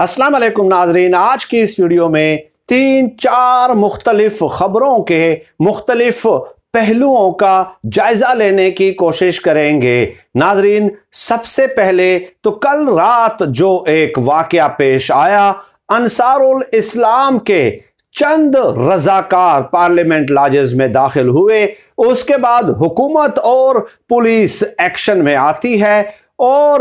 अस्सलाम वालेकुम नाजरीन आज की इस वीडियो में तीन चार मुख्तलिफ खबरों के मुख्तलिफ पहलुओं का जायजा लेने की कोशिश करेंगे नाजरीन सबसे पहले तो कल रात जो एक वाक्य पेश आया अनसारुल इस्लाम के चंद रजाकार पार्लियामेंट लाजेज में दाखिल हुए उसके बाद हुकूमत और पुलिस एक्शन में आती है और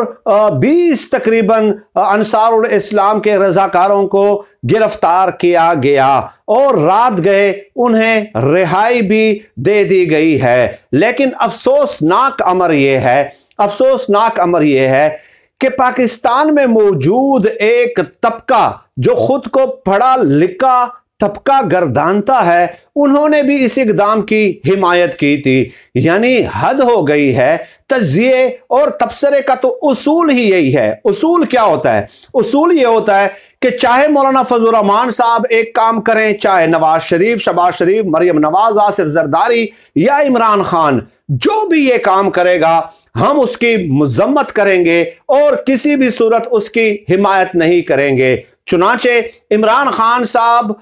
20 तकरीबन अनसार इस्लाम के रजाकारों को गिरफ्तार किया गया और रात गए उन्हें रिहाई भी दे दी गई है लेकिन अफसोसनाक अमर यह है अफसोसनाक अमर यह है कि पाकिस्तान में मौजूद एक तबका जो खुद को पढ़ा लिखा तबका गर्दानता है उन्होंने भी इस इकदाम की हिमायत की थी यानी हद हो गई है तजिए और तबसरे का तो उसूल ही यही है उसूल क्या होता है उसूल ये होता है कि चाहे मौलाना फजलान साहब एक काम करें चाहे नवाज शरीफ शबाज शरीफ मरियम नवाज आसिफ जरदारी या इमरान खान जो भी ये काम करेगा हम उसकी मजम्मत करेंगे और किसी भी सूरत उसकी हिमायत नहीं करेंगे चुनाचे इमरान खान साहब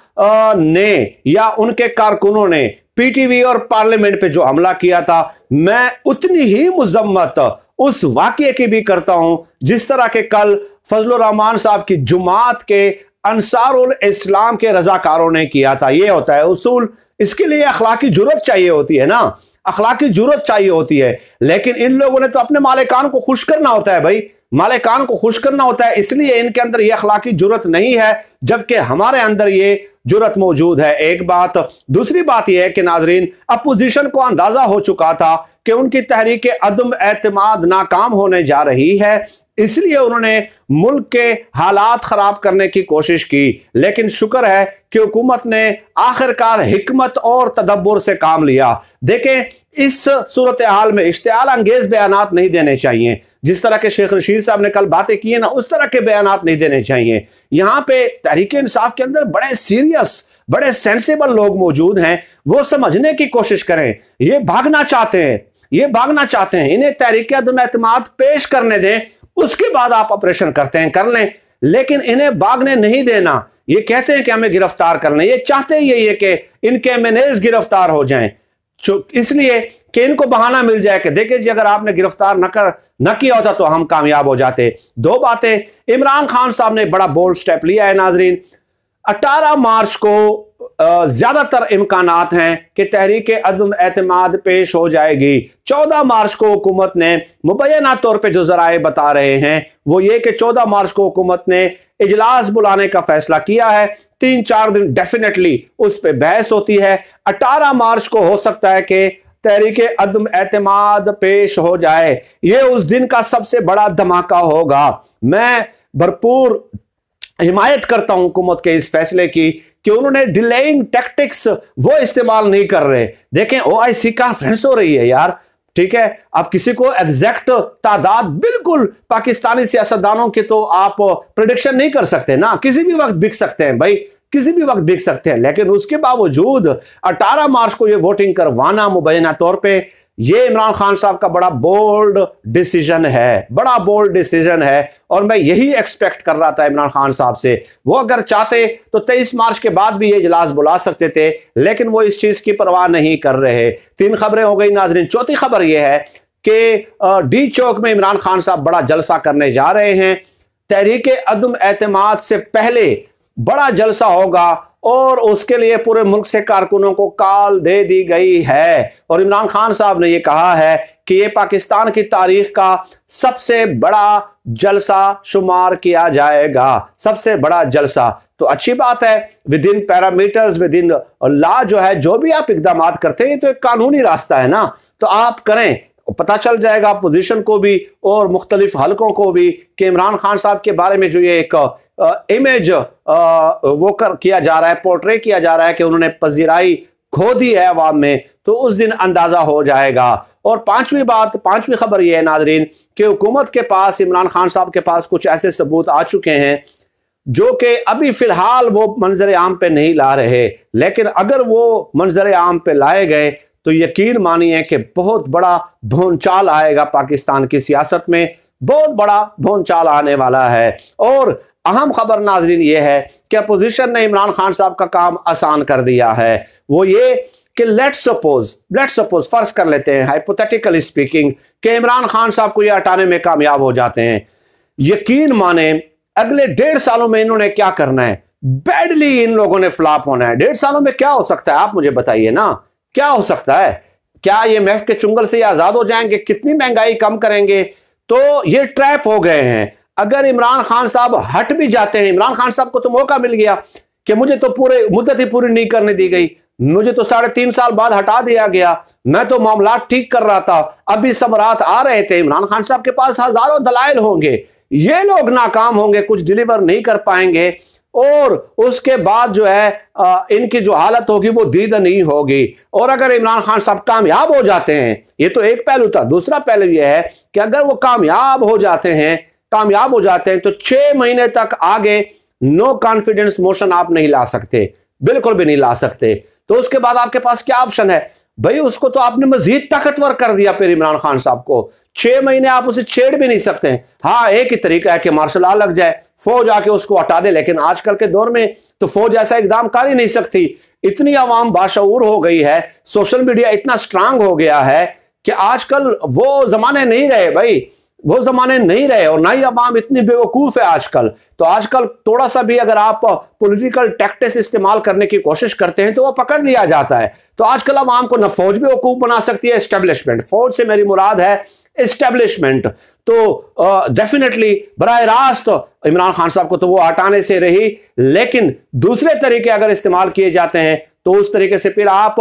ने या उनके कारकुनों ने पीटीवी और पार्लियामेंट पे जो हमला किया था मैं उतनी ही मुजम्मत उस वाक्य की भी करता हूं जिस तरह के कल फजल रहमान साहब की जुमात के अंसारुल इस्लाम के रजाकारों ने किया था ये होता है उसूल इसके लिए अखलाकी जरूरत चाहिए होती है ना अखलाकी जरूरत चाहिए होती है लेकिन इन लोगों ने तो अपने मालिकान को खुश करना होता है भाई मालिकान को खुश करना होता है इसलिए इनके अंदर यह अखलाकी जरूरत नहीं है जबकि हमारे अंदर ये जरूरत मौजूद है एक बात दूसरी बात यह है कि नाजरीन अपोजिशन को अंदाजा हो चुका था कि उनकी तहरीक अदम एतमाद नाकाम होने जा रही है इसलिए उन्होंने मुल्क के हालात ख़राब करने की कोशिश की लेकिन शुक्र है कि हुकूमत ने आखिरकार हमत और तदब्बर से काम लिया देखें इस सूरत हाल में इश्तियाल अंगेज़ बयान नहीं देने चाहिए जिस तरह के शेख रशीद साहब ने कल बातें की ना उस तरह के बयान नहीं देने चाहिए यहाँ पे तहरीक इंसाफ के अंदर बड़े सीरियस सीरियस बड़े सेंसेबल लोग मौजूद हैं वो समझने की कोशिश करें ये भागना चाहते हैं ये भागना चाहते हैं इन्हें तहरीक अदम एतम पेश करने दें उसके बाद आप ऑपरेशन करते हैं कर लें लेकिन इन्हें भागने नहीं देना ये कहते हैं कि हमें गिरफ्तार कर लें ये चाहते ही यही है कि इनके मेनेज गिरफ्तार हो जाएं इसलिए कि इनको बहाना मिल जाए कि देखिए जी अगर आपने गिरफ्तार न कर न किया होता तो हम कामयाब हो जाते दो बातें इमरान खान साहब ने बड़ा बोल्ड स्टेप लिया है नाजरीन अठारह मार्च को ज्यादातर इम्कान हैं कि तहरीक अदम अतमाद पेश हो जाएगी चौदह मार्च को हुकूमत ने मुबैना तौर पर जो जराए बता रहे हैं वो ये कि चौदह मार्च को हुकूमत ने इजलास बुलाने का फैसला किया है तीन चार दिन डेफिनेटली उस पर बहस होती है अठारह मार्च को हो सकता है कि तहरीक अदम एतम पेश हो जाए ये उस दिन का सबसे बड़ा धमाका होगा मैं भरपूर हिमायत करता हूं हुकूमत के इस फैसले की कि उन्होंने डिलेइंग टैक्टिक्स वो इस्तेमाल नहीं कर रहे देखें ओआईसी कॉन्फ्रेंस हो रही है यार ठीक है अब किसी को एग्जैक्ट तादाद बिल्कुल पाकिस्तानी सियासतदानों के तो आप प्रडिक्शन नहीं कर सकते ना किसी भी वक्त बिक सकते हैं भाई किसी भी वक्त बिक सकते हैं लेकिन उसके बावजूद 18 मार्च को ये वोटिंग करवाना मुबैना तौर पे ये इमरान खान साहब का बड़ा बोल्ड डिसीजन है बड़ा बोल्ड डिसीजन है और मैं यही एक्सपेक्ट कर रहा था इमरान खान साहब से वो अगर चाहते तो तेईस मार्च के बाद भी ये इजलास बुला सकते थे लेकिन वो इस चीज़ की परवाह नहीं कर रहे तीन खबरें हो गई नाजरीन चौथी खबर यह है कि डी चौक में इमरान खान साहब बड़ा जलसा करने जा रहे हैं तहरीक अदम एतम से पहले बड़ा जलसा होगा और उसके लिए पूरे मुल्क से कारकुनों को काल दे दी गई है और इमरान खान साहब ने यह कहा है कि ये पाकिस्तान की तारीख का सबसे बड़ा जलसा शुमार किया जाएगा सबसे बड़ा जलसा तो अच्छी बात है within parameters within law जो है जो भी आप इकदाम करते हैं तो एक कानूनी रास्ता है ना तो आप करें पता चल जाएगा अपोजिशन को भी और मुख्तलिफ हलकों को भी कि इमरान खान साहब के बारे में जो ये एक इमेज वो कर किया जा रहा है पोर्ट्रे किया जा रहा है कि उन्होंने पजीराई खो दी है अवाम में तो उस दिन अंदाज़ा हो जाएगा और पांचवी बात पांचवी खबर यह है नादरीन कि हुकूमत के पास इमरान खान साहब के पास कुछ ऐसे सबूत आ चुके हैं जो कि अभी फ़िलहाल वो मंजर आम पे नहीं ला रहे लेकिन अगर वो मंजर आम पे लाए गए तो यकीन मानिए कि बहुत बड़ा भोनचाल आएगा पाकिस्तान की सियासत में बहुत बड़ा भोनचाल आने वाला है और अहम खबर नाजरीन ये है कि अपोजिशन ने इमरान खान साहब का काम आसान कर दिया है वो ये कि लेट सपोज लेट सपोज फर्ज कर लेते हैं हाइपोथेटिकल स्पीकिंग कि इमरान खान साहब को ये हटाने में कामयाब हो जाते हैं यकीन माने अगले डेढ़ सालों में इन्होंने क्या करना है बैडली इन लोगों ने फ्लॉप होना है डेढ़ सालों में क्या हो सकता है आप मुझे बताइए ना क्या हो सकता है क्या ये महफ के चुंगल से आज़ाद हो जाएंगे कितनी महंगाई कम करेंगे तो ये ट्रैप हो गए हैं अगर इमरान खान साहब हट भी जाते हैं इमरान खान साहब को तो मौका मिल गया कि मुझे तो पूरे मुद्दत ही पूरी नहीं करने दी गई मुझे तो साढ़े तीन साल बाद हटा दिया गया मैं तो मामला ठीक कर रहा था अभी सब रात आ रहे थे इमरान खान साहब के पास हजारों दलाइल होंगे ये लोग नाकाम होंगे कुछ डिलीवर नहीं कर पाएंगे और उसके बाद जो है आ, इनकी जो हालत होगी वो दीदा नहीं होगी और अगर इमरान खान साहब कामयाब हो जाते हैं ये तो एक पहलू था दूसरा पहलू ये है कि अगर वो कामयाब हो जाते हैं कामयाब हो जाते हैं तो छह महीने तक आगे नो कॉन्फिडेंस मोशन आप नहीं ला सकते बिल्कुल भी नहीं ला सकते तो उसके बाद आपके पास क्या ऑप्शन है भाई उसको तो आपने मजीद ताकतवर कर दिया फिर इमरान खान साहब को छह महीने आप उसे छेड़ भी नहीं सकते हाँ एक ही तरीका है कि मार्शल आ लग जाए फौज आके उसको हटा दे लेकिन आजकल के दौर में तो फौज ऐसा इकदाम कर ही नहीं सकती इतनी आवाम बाशूर हो गई है सोशल मीडिया इतना स्ट्रांग हो गया है कि आजकल वो जमाने नहीं रहे भाई वो जमाने नहीं रहे और ना ही अवाम इतनी बेवकूफ़ है आजकल तो आजकल थोड़ा सा भी अगर आप पॉलिटिकल टैक्टिस इस्तेमाल करने की कोशिश करते हैं तो वो पकड़ लिया जाता है तो आजकल अवाम को ना फौज बेवकूफ़ बना सकती है इस्टेब्लिशमेंट फौज से मेरी मुराद है इस्टेब्लिशमेंट तो डेफिनेटली बर रास्त इमरान खान साहब को तो वो हटाने से रही लेकिन दूसरे तरीके अगर इस्तेमाल किए जाते हैं तो उस तरीके से फिर आप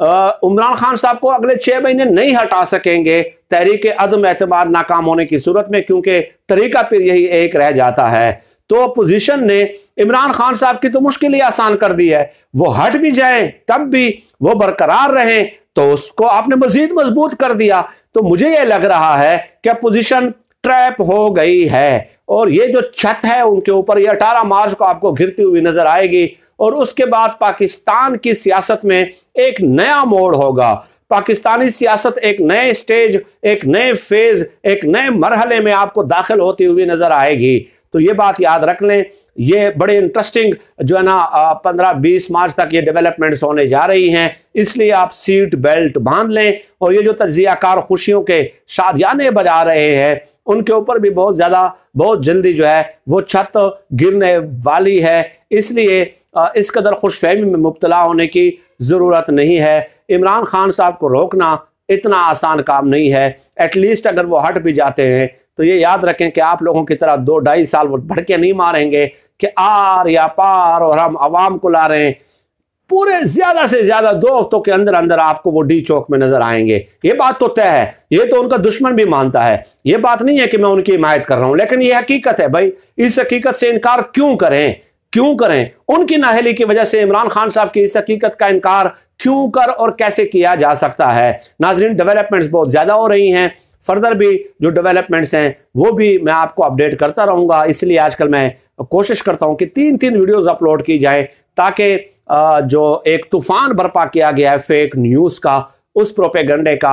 उमरान खान साहब को अगले छह महीने नहीं हटा सकेंगे तहरीक अदम एतबार नाकाम होने की सूरत में क्योंकि तरीका फिर यही एक रह जाता है तो अपोजिशन ने इमरान खान साहब की तो मुश्किल ही आसान कर दी है वो हट भी जाए तब भी वो बरकरार रहे तो उसको आपने मजीद मजबूत कर दिया तो मुझे ये लग रहा है कि अपोजिशन ट्रैप हो गई है और ये जो छत है उनके ऊपर ये अठारह मार्च को आपको घिरती हुई नजर आएगी और उसके बाद पाकिस्तान की सियासत में एक नया मोड़ होगा पाकिस्तानी सियासत एक नए स्टेज एक नए फेज एक नए मरहले में आपको दाखिल होती हुई नजर आएगी तो ये बात याद रख लें ये बड़े इंटरेस्टिंग जो है ना पंद्रह बीस मार्च तक ये डेवलपमेंट्स होने जा रही हैं इसलिए आप सीट बेल्ट बांध लें और ये जो कार खुशियों के शादियाने बजा रहे हैं उनके ऊपर भी बहुत ज़्यादा बहुत जल्दी जो है वो छत गिरने वाली है इसलिए इस कदर खुशफहमी में मुबतला होने की ज़रूरत नहीं है इमरान खान साहब को रोकना इतना आसान काम नहीं है एटलीस्ट अगर वो हट भी जाते हैं तो ये याद रखें कि आप लोगों की तरह दो ढाई साल वो भड़के नहीं मारेंगे कि आर या पार और हम आवाम को ला रहे हैं पूरे ज्यादा से ज्यादा दो हफ्तों के अंदर अंदर आपको वो डी चौक में नजर आएंगे ये बात तो तय है ये तो उनका दुश्मन भी मानता है ये बात नहीं है कि मैं उनकी हिमायत कर रहा हूं लेकिन ये हकीकत है भाई इस हकीकत से इनकार क्यों करें क्यों करें उनकी नाहली की वजह से इमरान खान साहब की इस हकीकत का इनकार क्यों कर और कैसे किया जा सकता है नाजरीन डेवलपमेंट्स बहुत ज़्यादा हो रही हैं फर्दर भी जो डेवलपमेंट्स हैं वो भी मैं आपको अपडेट करता रहूंगा इसलिए आजकल मैं कोशिश करता हूं कि तीन तीन वीडियोज़ अपलोड की जाए ताकि जो एक तूफान बर्पा किया गया है फेक न्यूज का उस प्रोपेगंडे का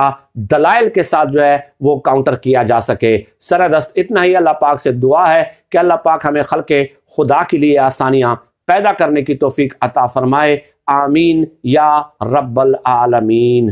दलाइल के साथ जो है वो काउंटर किया जा सके सरदस्त इतना ही अल्लाह पाक से दुआ है कि अल्लाह पाक हमें खल के खुदा के लिए आसानियां पैदा करने की तोफीक अता फरमाए आमीन या रब्बल आलमीन